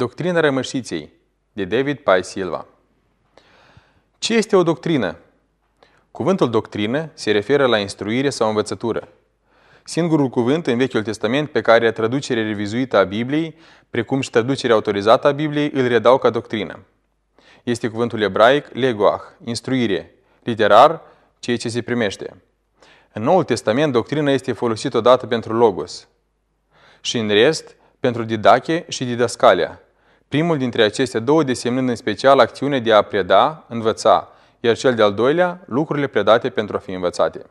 Doctrina rămășiței de David Pai Silva Ce este o doctrină? Cuvântul doctrină se referă la instruire sau învățătură. Singurul cuvânt în Vechiul Testament pe care traducerea revizuită a Bibliei, precum și traducerea autorizată a Bibliei, îl redau ca doctrină. Este cuvântul ebraic legoah, instruire, literar, ceea ce se primește. În Noul Testament, doctrina este folosită odată pentru logos și în rest pentru didache și didascalia, Primul dintre aceste două desemnând în special acțiune de a preda, învăța, iar cel de-al doilea, lucrurile predate pentru a fi învățate.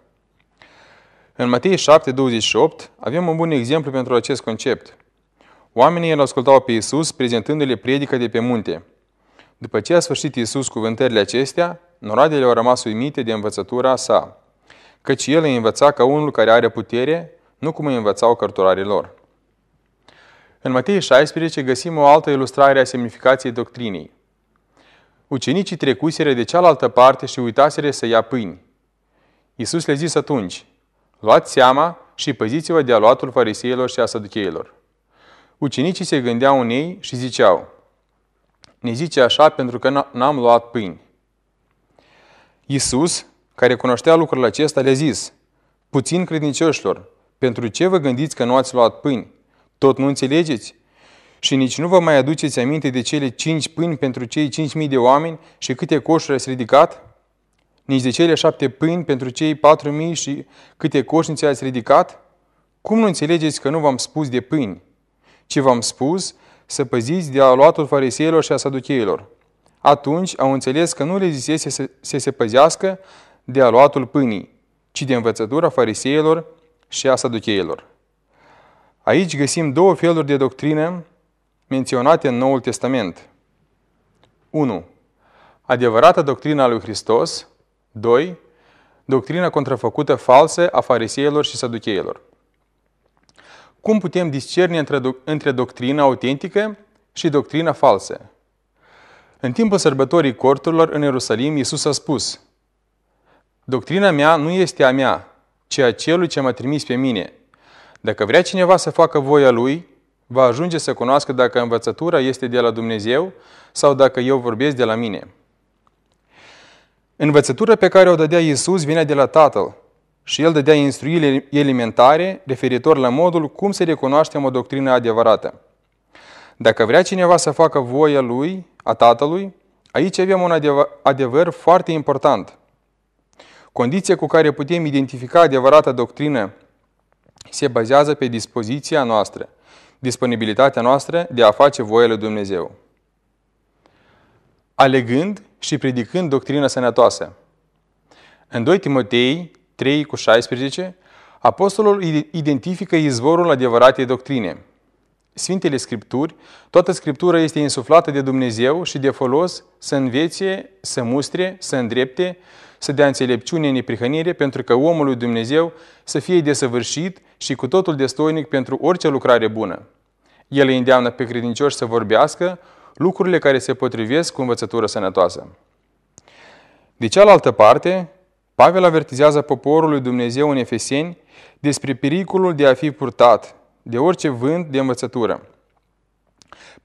În Matei 7:28 avem un bun exemplu pentru acest concept. Oamenii îl ascultau pe Isus prezentându-le predică de pe munte. După ce a sfârșit Isus cuvântările acestea, noradele au rămas uimite de învățătura sa, căci el îi învăța ca unul care are putere, nu cum îi învățau cărturarii lor. În Matei 16 găsim o altă ilustrare a semnificației doctrinii. Ucenicii trecuseră de cealaltă parte și uitaseră să ia pâini. Iisus le zis atunci, luați seama și păziți-vă de aluatul fariseilor și a saducheilor. Ucenicii se gândeau în ei și ziceau, ne zice așa pentru că n-am luat pâini. Iisus, care cunoștea lucrul acesta, le-a zis, puțin credincioșilor, pentru ce vă gândiți că nu ați luat pâini? Tot nu înțelegeți? Și nici nu vă mai aduceți aminte de cele cinci pâini pentru cei cinci mii de oameni și câte coșuri ați ridicat? Nici de cele șapte pâini pentru cei patru mii și câte coșnițe ați ridicat? Cum nu înțelegeți că nu v-am spus de pâini, Ce v-am spus să păziți de aluatul fariseilor și a saducheilor? Atunci au înțeles că nu le zisese să, să se păzească de aluatul pâinii, ci de învățătura fariseilor și a saducheilor. Aici găsim două feluri de doctrină menționate în Noul Testament. 1. Adevărata doctrina lui Hristos. 2. Doctrina contrafăcută falsă a fariseilor și saducheilor. Cum putem discerne între, doc- între doctrina autentică și doctrina falsă? În timpul sărbătorii corturilor în Ierusalim, Iisus a spus, Doctrina mea nu este a mea, ci a celui ce m-a trimis pe mine – dacă vrea cineva să facă voia lui, va ajunge să cunoască dacă învățătura este de la Dumnezeu sau dacă eu vorbesc de la mine. Învățătura pe care o dădea Iisus vine de la Tatăl și El dădea instruire elementare referitor la modul cum se recunoaște o doctrină adevărată. Dacă vrea cineva să facă voia lui, a Tatălui, aici avem un adevăr, adevăr foarte important. Condiția cu care putem identifica adevărata doctrină se bazează pe dispoziția noastră, disponibilitatea noastră de a face voia lui Dumnezeu. Alegând și predicând doctrina sănătoasă. În 2 Timotei 3 cu 16, apostolul identifică izvorul adevăratei doctrine. Sfintele Scripturi, toată Scriptura este insuflată de Dumnezeu și de folos să învețe, să mustre, să îndrepte, să dea înțelepciune în neprihănire, pentru că omul lui Dumnezeu să fie desăvârșit, și cu totul destoinic pentru orice lucrare bună. El îi îndeamnă pe credincioși să vorbească lucrurile care se potrivesc cu învățătură sănătoasă. De cealaltă parte, Pavel avertizează poporul lui Dumnezeu în Efeseni despre pericolul de a fi purtat de orice vânt de învățătură.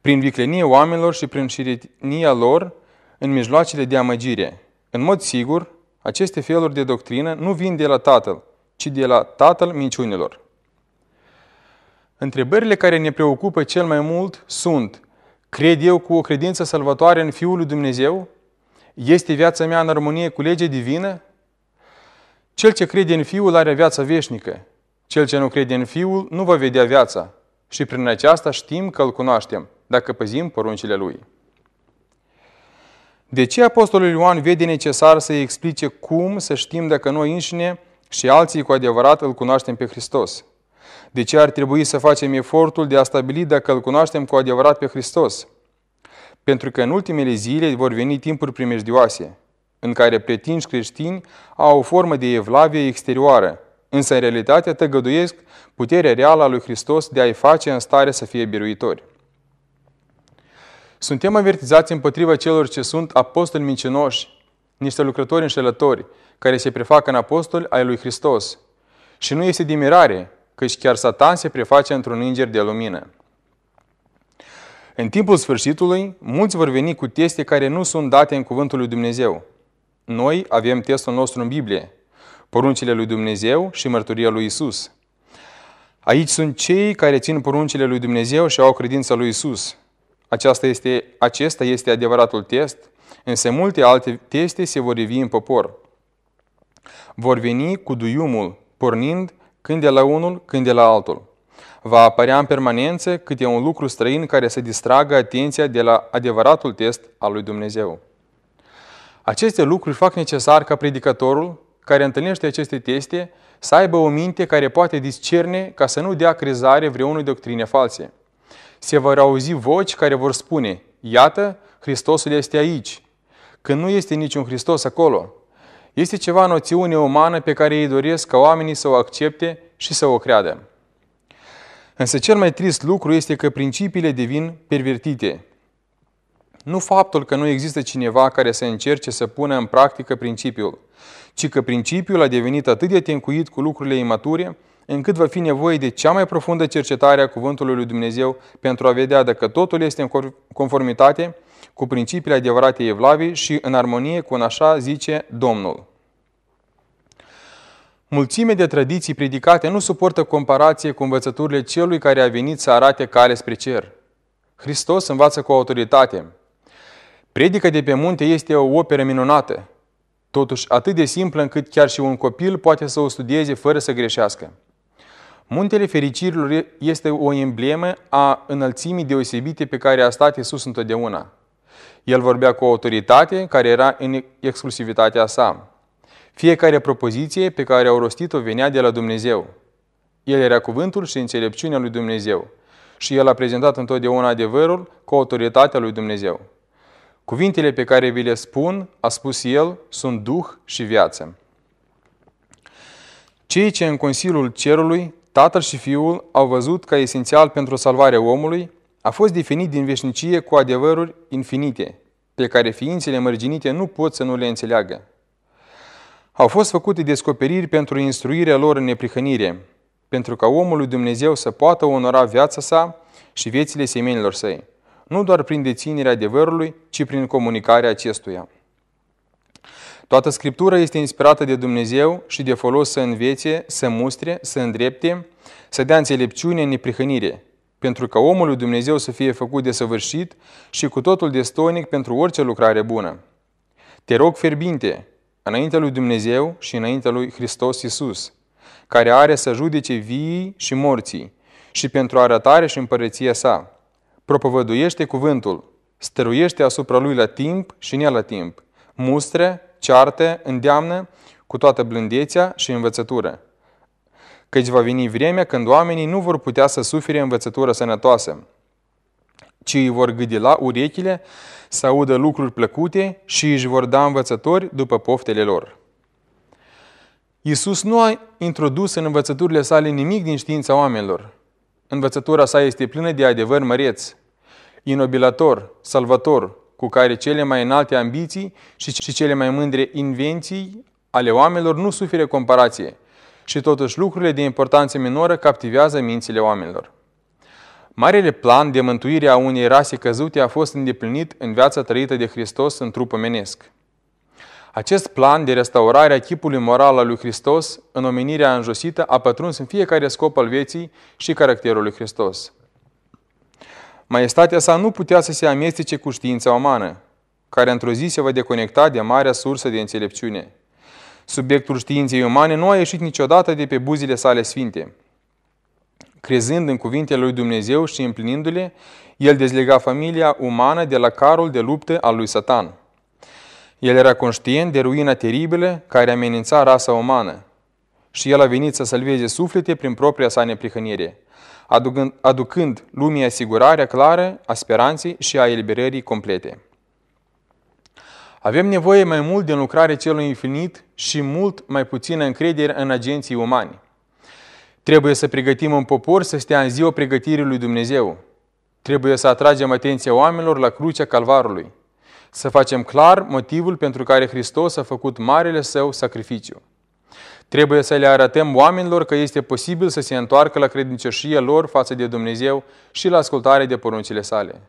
Prin viclenie oamenilor și prin șiretnia lor în mijloacele de amăgire. În mod sigur, aceste feluri de doctrină nu vin de la Tatăl, ci de la Tatăl minciunilor. Întrebările care ne preocupă cel mai mult sunt Cred eu cu o credință salvatoare în Fiul lui Dumnezeu? Este viața mea în armonie cu legea divină? Cel ce crede în Fiul are viața veșnică. Cel ce nu crede în Fiul nu va vedea viața. Și prin aceasta știm că îl cunoaștem, dacă păzim poruncile lui. De ce Apostolul Ioan vede necesar să i explice cum să știm dacă noi înșine și alții cu adevărat îl cunoaștem pe Hristos. De ce ar trebui să facem efortul de a stabili dacă îl cunoaștem cu adevărat pe Hristos? Pentru că în ultimele zile vor veni timpuri primejdioase, în care pretinși creștini au o formă de evlavie exterioară, însă în realitate tăgăduiesc puterea reală a lui Hristos de a-i face în stare să fie biruitori. Suntem avertizați împotriva celor ce sunt apostoli mincinoși, niște lucrători înșelători, care se prefacă în apostoli ai lui Hristos. Și nu este dimirare, căci chiar Satan se preface într-un înger de lumină. În timpul sfârșitului, mulți vor veni cu teste care nu sunt date în cuvântul lui Dumnezeu. Noi avem testul nostru în Biblie, poruncile lui Dumnezeu și mărturia lui Isus. Aici sunt cei care țin poruncile lui Dumnezeu și au credința lui Isus. Aceasta este, acesta este adevăratul test, însă multe alte teste se vor revii în popor. Vor veni cu duiumul, pornind când de la unul, când de la altul. Va apărea în permanență câte un lucru străin care să distragă atenția de la adevăratul test al lui Dumnezeu. Aceste lucruri fac necesar ca predicatorul care întâlnește aceste teste să aibă o minte care poate discerne ca să nu dea crezare vreunui doctrine false. Se vor auzi voci care vor spune, iată, Hristosul este aici, când nu este niciun Hristos acolo. Este ceva noțiune umană pe care ei doresc ca oamenii să o accepte și să o creadă. Însă cel mai trist lucru este că principiile devin pervertite. Nu faptul că nu există cineva care să încerce să pună în practică principiul, ci că principiul a devenit atât de tencuit cu lucrurile imature, încât va fi nevoie de cea mai profundă cercetare a Cuvântului lui Dumnezeu pentru a vedea dacă totul este în conformitate cu principiile adevărate evlavii și în armonie cu un așa zice Domnul. Mulțime de tradiții predicate nu suportă comparație cu învățăturile celui care a venit să arate cale spre cer. Hristos învață cu autoritate. Predica de pe munte este o operă minunată, totuși atât de simplă încât chiar și un copil poate să o studieze fără să greșească. Muntele Fericirilor este o emblemă a înălțimii deosebite pe care a stat Iisus întotdeauna – el vorbea cu o autoritate care era în exclusivitatea sa. Fiecare propoziție pe care au rostit-o venea de la Dumnezeu. El era cuvântul și înțelepciunea lui Dumnezeu și el a prezentat întotdeauna adevărul cu autoritatea lui Dumnezeu. Cuvintele pe care vi le spun, a spus el, sunt Duh și viață. Cei ce în Consiliul Cerului, Tatăl și Fiul, au văzut ca esențial pentru salvarea omului a fost definit din veșnicie cu adevăruri infinite, pe care ființele mărginite nu pot să nu le înțeleagă. Au fost făcute descoperiri pentru instruirea lor în neprihănire, pentru ca omul lui Dumnezeu să poată onora viața sa și viețile semenilor săi, nu doar prin deținerea adevărului, ci prin comunicarea acestuia. Toată Scriptura este inspirată de Dumnezeu și de folos să învețe, să mustre, să îndrepte, să dea înțelepciune în neprihănire, pentru ca omul lui Dumnezeu să fie făcut de săvârșit și cu totul destoinic pentru orice lucrare bună. Te rog ferbinte, înaintea lui Dumnezeu și înaintea lui Hristos Iisus, care are să judece vii și morții, și pentru arătare și împărăția sa. Propovăduiește cuvântul, stăruiește asupra lui la timp și ne la timp, mustre, ceartă, îndeamnă, cu toată blândețea și învățătură căci va veni vremea când oamenii nu vor putea să sufere învățătură sănătoasă, ci îi vor gâdila urechile să audă lucruri plăcute și își vor da învățători după poftele lor. Iisus nu a introdus în învățăturile sale nimic din știința oamenilor. Învățătura sa este plină de adevăr măreț, inobilator, salvator, cu care cele mai înalte ambiții și cele mai mândre invenții ale oamenilor nu suferă comparație – și totuși lucrurile de importanță minoră captivează mințile oamenilor. Marele plan de mântuire a unei rase căzute a fost îndeplinit în viața trăită de Hristos în trup omenesc. Acest plan de restaurare a tipului moral al lui Hristos în omenirea înjosită a pătruns în fiecare scop al vieții și caracterul lui Hristos. Maestatea sa nu putea să se amestece cu știința umană, care într-o zi se va deconecta de marea sursă de înțelepciune – subiectul științei umane, nu a ieșit niciodată de pe buzile sale sfinte. Crezând în cuvintele lui Dumnezeu și împlinindu-le, el dezlega familia umană de la carul de luptă al lui Satan. El era conștient de ruina teribilă care amenința rasa umană și el a venit să salveze suflete prin propria sa neprihănire, aducând, aducând lumii asigurarea clară a speranței și a eliberării complete. Avem nevoie mai mult de lucrare celui infinit și mult mai puțină încredere în agenții umani. Trebuie să pregătim un popor să stea în ziua pregătirii lui Dumnezeu. Trebuie să atragem atenția oamenilor la crucea Calvarului. Să facem clar motivul pentru care Hristos a făcut marele său sacrificiu. Trebuie să le arătăm oamenilor că este posibil să se întoarcă la credincioșia lor față de Dumnezeu și la ascultarea de poruncile sale.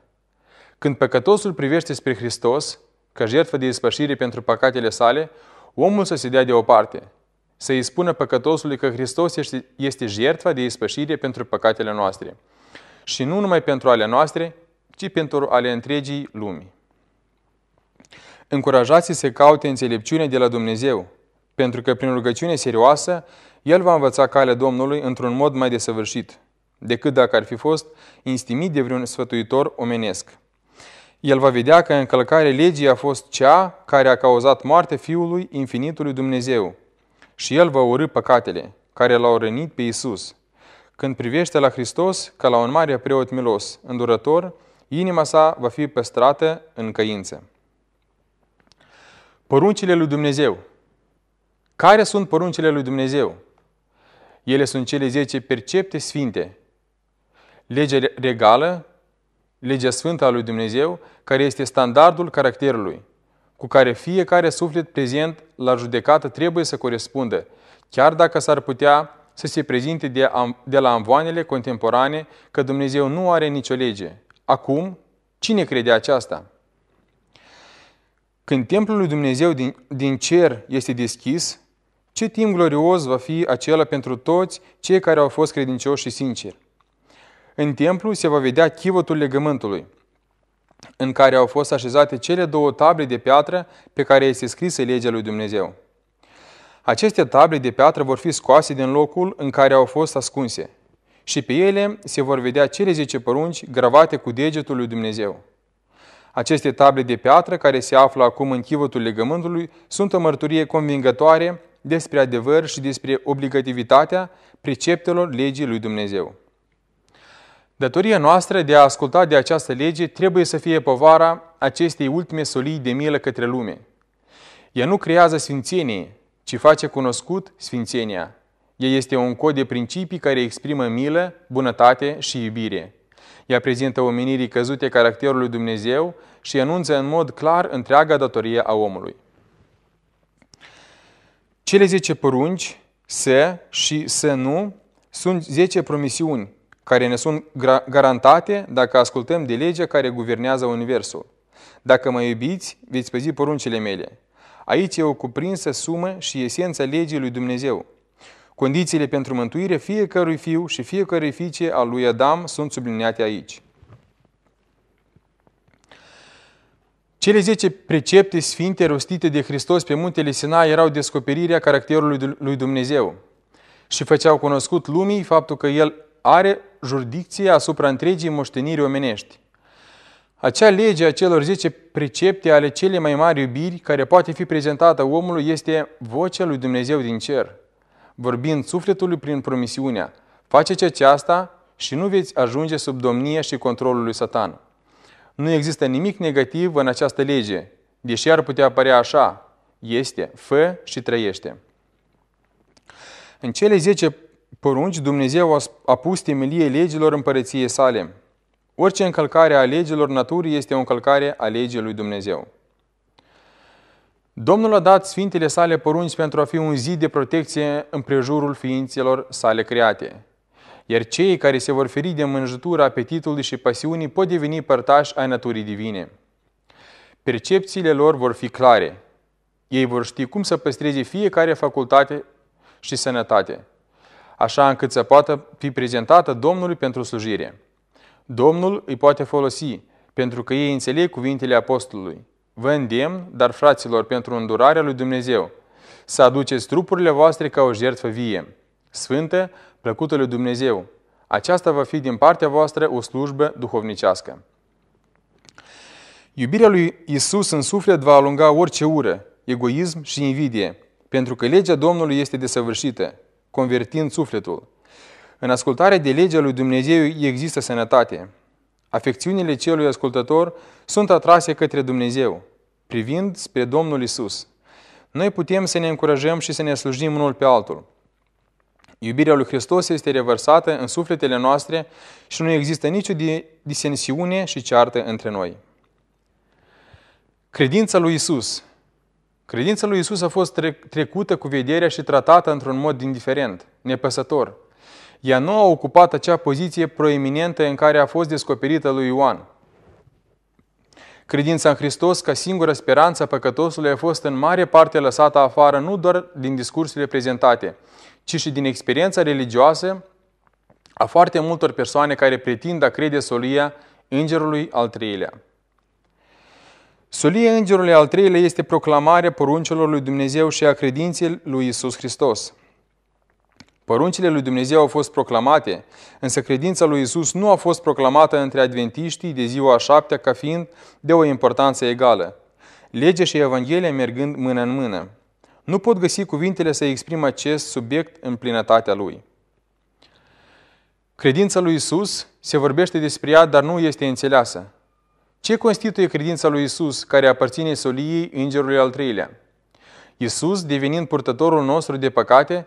Când păcătosul privește spre Hristos, ca jertfă de ispășire pentru păcatele sale, omul să se dea deoparte, să îi spună păcătosului că Hristos este, este jertfa de ispășire pentru păcatele noastre. Și nu numai pentru ale noastre, ci pentru ale întregii lumii. Încurajați să caute înțelepciune de la Dumnezeu, pentru că prin rugăciune serioasă, El va învăța calea Domnului într-un mod mai desăvârșit, decât dacă ar fi fost instimit de vreun sfătuitor omenesc el va vedea că încălcarea legii a fost cea care a cauzat moartea Fiului Infinitului Dumnezeu și el va urâ păcatele care l-au rănit pe Isus. Când privește la Hristos ca la un mare preot milos, îndurător, inima sa va fi păstrată în căință. Poruncile lui Dumnezeu Care sunt poruncile lui Dumnezeu? Ele sunt cele 10 percepte sfinte. Legea regală legea sfântă a lui Dumnezeu, care este standardul caracterului, cu care fiecare suflet prezent la judecată trebuie să corespundă, chiar dacă s-ar putea să se prezinte de, de la amvoanele contemporane că Dumnezeu nu are nicio lege. Acum, cine crede aceasta? Când templul lui Dumnezeu din, din cer este deschis, ce timp glorios va fi acela pentru toți cei care au fost credincioși și sinceri. În templu se va vedea chivotul legământului, în care au fost așezate cele două table de piatră pe care este scrisă legea lui Dumnezeu. Aceste table de piatră vor fi scoase din locul în care au fost ascunse și pe ele se vor vedea cele zece părunci gravate cu degetul lui Dumnezeu. Aceste table de piatră care se află acum în chivotul legământului sunt o mărturie convingătoare despre adevăr și despre obligativitatea preceptelor legii lui Dumnezeu. Datoria noastră de a asculta de această lege trebuie să fie povara acestei ultime solii de milă către lume. Ea nu creează sfințenie, ci face cunoscut sfințenia. Ea este un cod de principii care exprimă milă, bunătate și iubire. Ea prezintă omenirii căzute caracterului Dumnezeu și anunță în mod clar întreaga datorie a omului. Cele 10 porunci, să și să nu, sunt 10 promisiuni care ne sunt garantate dacă ascultăm de legea care guvernează Universul. Dacă mă iubiți, veți păzi poruncile mele. Aici e o cuprinsă sumă și esența legii lui Dumnezeu. Condițiile pentru mântuire fiecărui fiu și fiecărui fiice al lui Adam sunt subliniate aici. Cele 10 precepte sfinte rostite de Hristos pe muntele Sina erau descoperirea caracterului lui Dumnezeu și făceau cunoscut lumii faptul că El are jurisdicție asupra întregii moșteniri omenești. Acea lege a celor 10 precepte ale cele mai mari iubiri care poate fi prezentată omului este vocea lui Dumnezeu din cer, vorbind sufletului prin promisiunea, faceți aceasta și nu veți ajunge sub domnia și controlul lui Satan. Nu există nimic negativ în această lege, deși ar putea părea așa, este, fă și trăiește. În cele 10 porunci, Dumnezeu a pus temelie legilor împărăției sale. Orice încălcare a legilor naturii este o încălcare a legii lui Dumnezeu. Domnul a dat sfintele sale porunci pentru a fi un zid de protecție împrejurul ființelor sale create. Iar cei care se vor feri de mânjătura apetitului și pasiunii pot deveni părtași ai naturii divine. Percepțiile lor vor fi clare. Ei vor ști cum să păstreze fiecare facultate și sănătate – așa încât să poată fi prezentată Domnului pentru slujire. Domnul îi poate folosi, pentru că ei înțeleg cuvintele apostolului. Vă îndemn, dar fraților, pentru îndurarea lui Dumnezeu, să aduceți trupurile voastre ca o jertfă vie, sfântă, plăcută lui Dumnezeu. Aceasta va fi din partea voastră o slujbă duhovnicească. Iubirea lui Isus în suflet va alunga orice ură, egoism și invidie, pentru că legea Domnului este desăvârșită convertind sufletul. În ascultare de legea lui Dumnezeu există sănătate. Afecțiunile celui ascultător sunt atrase către Dumnezeu, privind spre Domnul Isus. Noi putem să ne încurajăm și să ne slujim unul pe altul. Iubirea lui Hristos este revărsată în sufletele noastre și nu există nicio disensiune și ceartă între noi. Credința lui Isus Credința lui Isus a fost trecută cu vederea și tratată într-un mod indiferent, nepăsător. Ea nu a ocupat acea poziție proeminentă în care a fost descoperită lui Ioan. Credința în Hristos ca singură speranță a păcătosului a fost în mare parte lăsată afară nu doar din discursurile prezentate, ci și din experiența religioasă a foarte multor persoane care pretind a crede solia îngerului al treilea. Solia Îngerului al treilea este proclamarea poruncilor lui Dumnezeu și a credinței lui Isus Hristos. Poruncile lui Dumnezeu au fost proclamate, însă credința lui Isus nu a fost proclamată între adventiștii de ziua a șaptea ca fiind de o importanță egală. Legea și Evanghelia mergând mână în mână. Nu pot găsi cuvintele să exprim acest subiect în plinătatea lui. Credința lui Isus se vorbește despre ea, dar nu este înțeleasă. Ce constituie credința lui Isus, care aparține soliei Îngerului al treilea? Isus, devenind purtătorul nostru de păcate,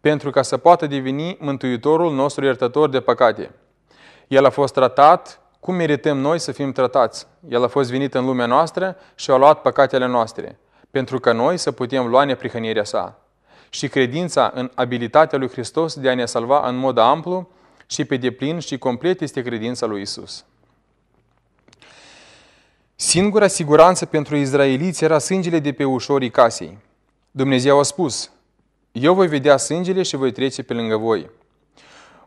pentru ca să poată deveni mântuitorul nostru iertător de păcate. El a fost tratat cum merităm noi să fim tratați. El a fost venit în lumea noastră și a luat păcatele noastre, pentru că noi să putem lua neprihănirea sa. Și credința în abilitatea lui Hristos de a ne salva în mod amplu și pe deplin și complet este credința lui Isus. Singura siguranță pentru izraeliți era sângele de pe ușorii casei. Dumnezeu a spus, Eu voi vedea sângele și voi trece pe lângă voi.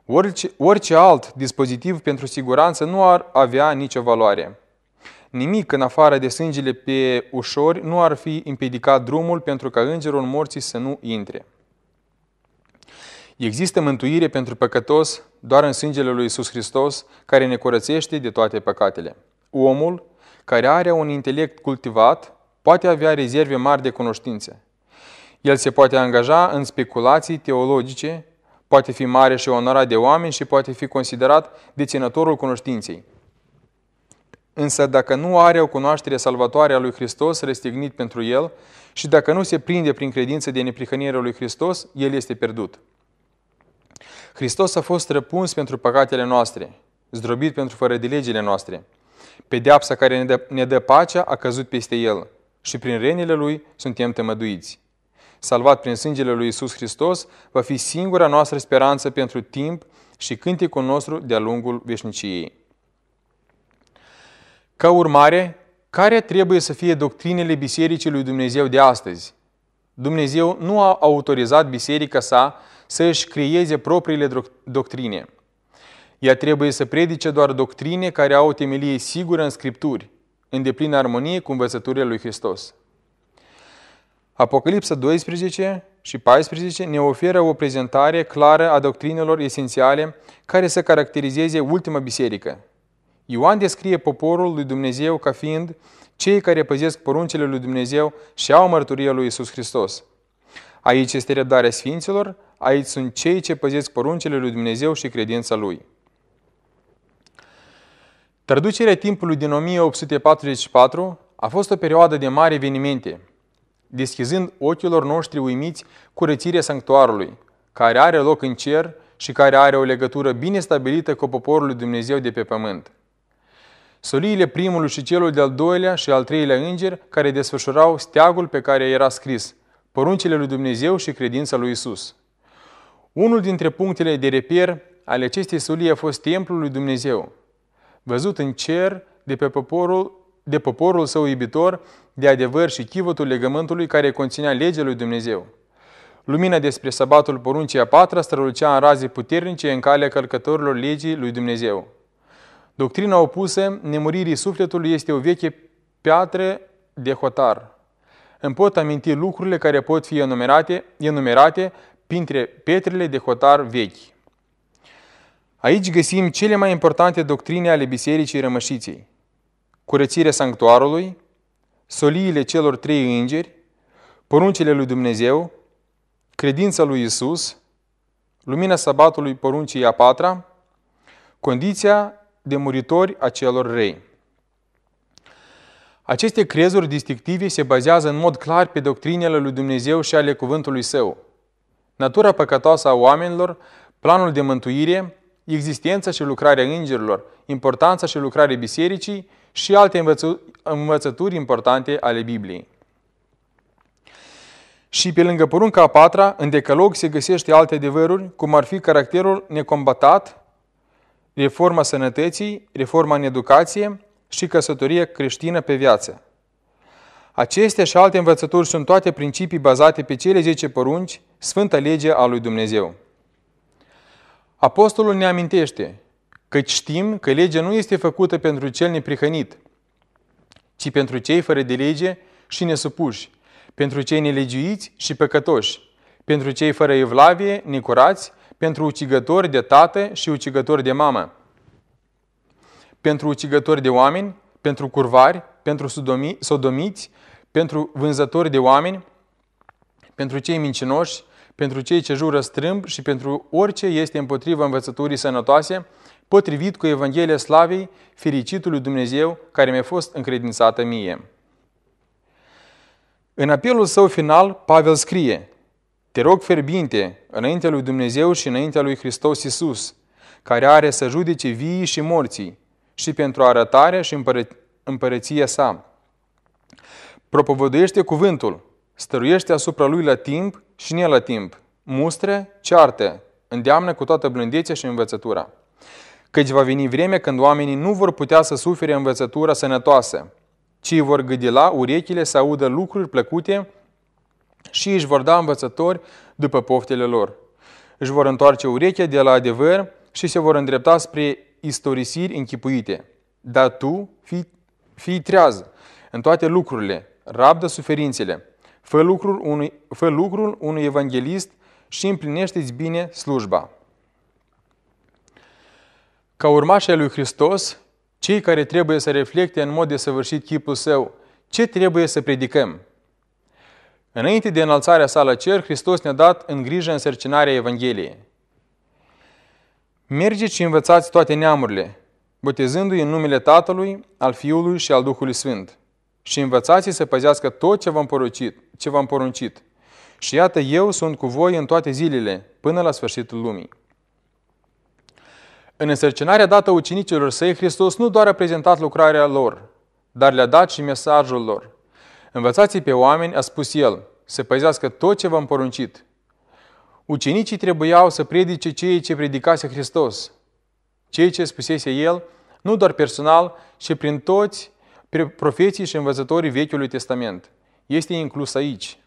Orice, orice alt dispozitiv pentru siguranță nu ar avea nicio valoare. Nimic în afară de sângele pe ușori nu ar fi împiedicat drumul pentru ca îngerul morții să nu intre. Există mântuire pentru păcătos doar în sângele lui Iisus Hristos, care ne curățește de toate păcatele. Omul, care are un intelect cultivat poate avea rezerve mari de cunoștințe. El se poate angaja în speculații teologice, poate fi mare și onorat de oameni și poate fi considerat deținătorul cunoștinței. Însă dacă nu are o cunoaștere salvatoare a lui Hristos restignit pentru el și dacă nu se prinde prin credință de neprihănirea lui Hristos, el este pierdut. Hristos a fost răpuns pentru păcatele noastre, zdrobit pentru fără de legile noastre – Pedeapsa care ne dă, ne dă pacea a căzut peste el și prin renile lui suntem temăduiți. Salvat prin sângele lui Isus Hristos, va fi singura noastră speranță pentru timp și cânticul nostru de-a lungul veșniciei. Ca urmare, care trebuie să fie doctrinele Bisericii lui Dumnezeu de astăzi? Dumnezeu nu a autorizat biserica sa să își creeze propriile doctrine – ea trebuie să predice doar doctrine care au o temelie sigură în Scripturi, în deplină armonie cu învățăturile lui Hristos. Apocalipsa 12 și 14 ne oferă o prezentare clară a doctrinelor esențiale care să caracterizeze ultima biserică. Ioan descrie poporul lui Dumnezeu ca fiind cei care păzesc poruncele lui Dumnezeu și au mărturia lui Isus Hristos. Aici este răbdarea sfinților, aici sunt cei ce păzesc poruncele lui Dumnezeu și credința lui. Traducerea timpului din 1844 a fost o perioadă de mari evenimente, deschizând ochilor noștri uimiți curățirea sanctuarului, care are loc în cer și care are o legătură bine stabilită cu poporul lui Dumnezeu de pe pământ. Soliile primului și celul de-al doilea și al treilea înger care desfășurau steagul pe care era scris poruncile lui Dumnezeu și credința lui Isus. Unul dintre punctele de reper ale acestei solii a fost templul lui Dumnezeu, văzut în cer de pe poporul, de poporul său iubitor, de adevăr și chivotul legământului care conținea legea lui Dumnezeu. Lumina despre sabatul poruncii a patra strălucea în raze puternice în calea călcătorilor legii lui Dumnezeu. Doctrina opusă nemuririi sufletului este o veche piatră de hotar. Îmi pot aminti lucrurile care pot fi enumerate, enumerate printre pietrele de hotar vechi. Aici găsim cele mai importante doctrine ale Bisericii Rămășiței. Curățirea sanctuarului, soliile celor trei îngeri, poruncile lui Dumnezeu, credința lui Isus, lumina sabatului poruncii a patra, condiția de muritori a celor rei. Aceste crezuri distinctive se bazează în mod clar pe doctrinele lui Dumnezeu și ale cuvântului său. Natura păcătoasă a oamenilor, planul de mântuire, existența și lucrarea îngerilor, importanța și lucrarea bisericii și alte învățături importante ale Bibliei. Și pe lângă porunca a patra, în decalog se găsește alte adevăruri, cum ar fi caracterul necombatat, reforma sănătății, reforma în educație și căsătorie creștină pe viață. Acestea și alte învățături sunt toate principii bazate pe cele 10 porunci, Sfânta Lege a lui Dumnezeu. Apostolul ne amintește că știm că legea nu este făcută pentru cel neprihănit, ci pentru cei fără de lege și nesupuși, pentru cei nelegiuiți și păcătoși, pentru cei fără evlavie, necurați, pentru ucigători de tată și ucigători de mamă, pentru ucigători de oameni, pentru curvari, pentru sodomiți, pentru vânzători de oameni, pentru cei mincinoși, pentru cei ce jură strâmb și pentru orice este împotriva învățăturii sănătoase, potrivit cu Evanghelia Slavei, fericitului Dumnezeu care mi-a fost încredințată mie. În apelul său final, Pavel scrie, Te rog ferbinte, înaintea lui Dumnezeu și înaintea lui Hristos Iisus, care are să judece vii și morții, și pentru arătarea și împără- împărăția sa. Propovăduiește cuvântul, stăruiește asupra lui la timp și în el la timp, mustre, cearte, îndeamnă cu toată blândețea și învățătura. Căci va veni vreme când oamenii nu vor putea să sufere învățătura sănătoasă, ci îi vor gâdila urechile să audă lucruri plăcute și își vor da învățători după poftele lor. Își vor întoarce urechea de la adevăr și se vor îndrepta spre istorisiri închipuite. Dar tu fii, fii treaz în toate lucrurile, rabdă suferințele, Fă lucrul unui, fă lucrul unui evanghelist și împlinește-ți bine slujba. Ca urmașii lui Hristos, cei care trebuie să reflecte în mod desăvârșit chipul său, ce trebuie să predicăm? Înainte de înălțarea sa la cer, Hristos ne-a dat în grijă însărcinarea Evangheliei. Mergeți și învățați toate neamurile, botezându-i în numele Tatălui, al Fiului și al Duhului Sfânt și învățați să păzească tot ce v-am poruncit, ce v-am poruncit. Și iată, eu sunt cu voi în toate zilele, până la sfârșitul lumii. În însărcinarea dată ucenicilor săi, Hristos nu doar a prezentat lucrarea lor, dar le-a dat și mesajul lor. învățați pe oameni, a spus el, să păzească tot ce v-am poruncit. Ucenicii trebuiau să predice ceea ce predicase Hristos, ceea ce spusese el, nu doar personal, ci prin toți profeții și învățătorii Vechiului Testament. Este inclus aici.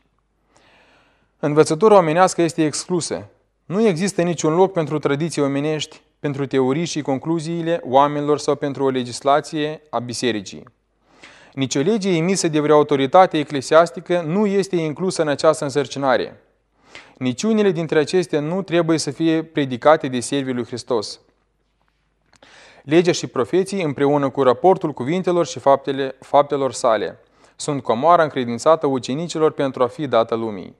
Învățătura omenească este exclusă. Nu există niciun loc pentru tradiții omenești, pentru teorii și concluziile oamenilor sau pentru o legislație a bisericii. Nici o lege emisă de vreo autoritate eclesiastică nu este inclusă în această însărcinare. Niciunile dintre acestea nu trebuie să fie predicate de servii lui Hristos – Legea și profeții împreună cu raportul cuvintelor și faptele, faptelor sale sunt comoara încredințată ucenicilor pentru a fi dată lumii.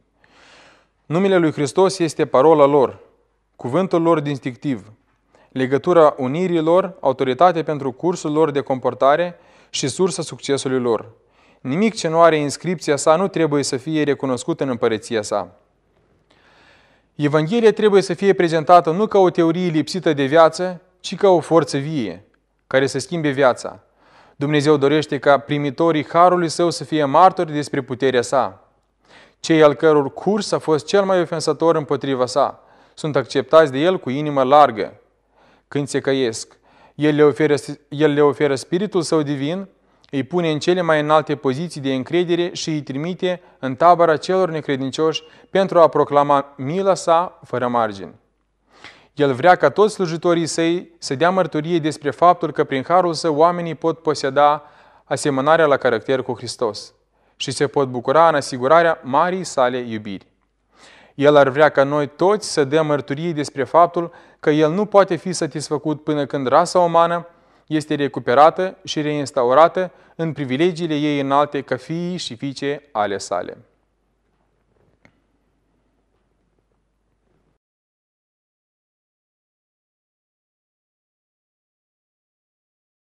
Numele lui Hristos este parola lor, cuvântul lor distinctiv, legătura unirii lor, autoritate pentru cursul lor de comportare și sursa succesului lor. Nimic ce nu are inscripția sa nu trebuie să fie recunoscut în împărăția sa. Evanghelia trebuie să fie prezentată nu ca o teorie lipsită de viață, ci ca o forță vie, care să schimbe viața. Dumnezeu dorește ca primitorii Harului Său să fie martori despre puterea sa. Cei al căror curs a fost cel mai ofensator împotriva sa, sunt acceptați de el cu inimă largă. Când se căiesc, el le oferă, el le oferă spiritul său divin, îi pune în cele mai înalte poziții de încredere și îi trimite în tabăra celor necredincioși pentru a proclama mila sa fără margini. El vrea ca toți slujitorii săi să dea mărturie despre faptul că prin harul său oamenii pot poseda asemănarea la caracter cu Hristos și se pot bucura în asigurarea marii sale iubiri. El ar vrea ca noi toți să dea mărturie despre faptul că El nu poate fi satisfăcut până când rasa umană este recuperată și reinstaurată în privilegiile ei înalte ca fiii și fiice ale sale.